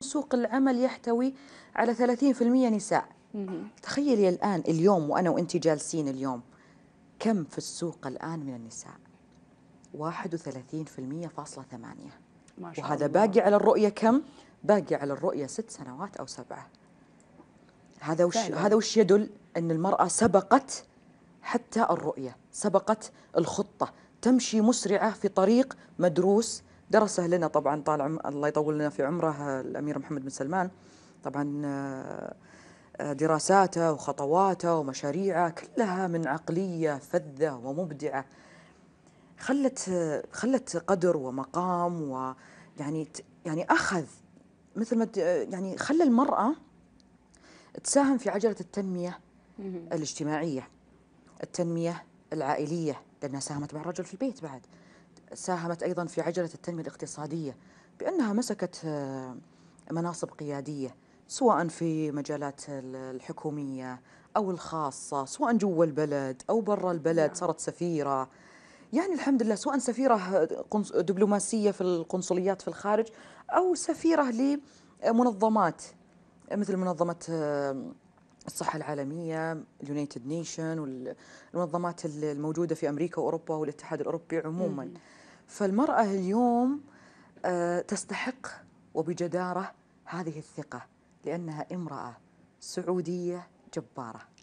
سوق العمل يحتوي على 30% نساء تخيلي الآن اليوم وأنا وأنت جالسين اليوم كم في السوق الآن من النساء 31% فاصلة ثمانية وهذا الله. باقي على الرؤية كم باقي على الرؤية ست سنوات أو سبعة هذا وش هذا وش يدل أن المرأة سبقت حتى الرؤية سبقت الخطة تمشي مسرعة في طريق مدروس درسه لنا طبعا طال عم الله يطول لنا في عمره الامير محمد بن سلمان طبعا آه، دراساته وخطواته ومشاريعه كلها من عقليه فذه ومبدعه خلت خلت قدر ومقام ويعني يعني اخذ مثل ما يعني خلى المراه تساهم في عجله التنميه الاجتماعيه التنميه العائليه لانها ساهمت مع الرجل في البيت بعد ساهمت أيضا في عجلة التنمية الاقتصادية بأنها مسكت آه، مناصب قيادية سواء في مجالات الحكومية أو الخاصة سواء جوا البلد أو برا البلد نعم. صارت سفيرة يعني الحمد لله سواء سفيرة آه، دبلوماسية في القنصليات في الخارج أو سفيرة لمنظمات مثل منظمة آه، الصحة العالمية اليونايتد نيشن والمنظمات الموجودة في أمريكا وأوروبا والاتحاد الأوروبي عموما فالمرأة اليوم آه، تستحق وبجدارة هذه الثقة لأنها امرأة سعودية جبارة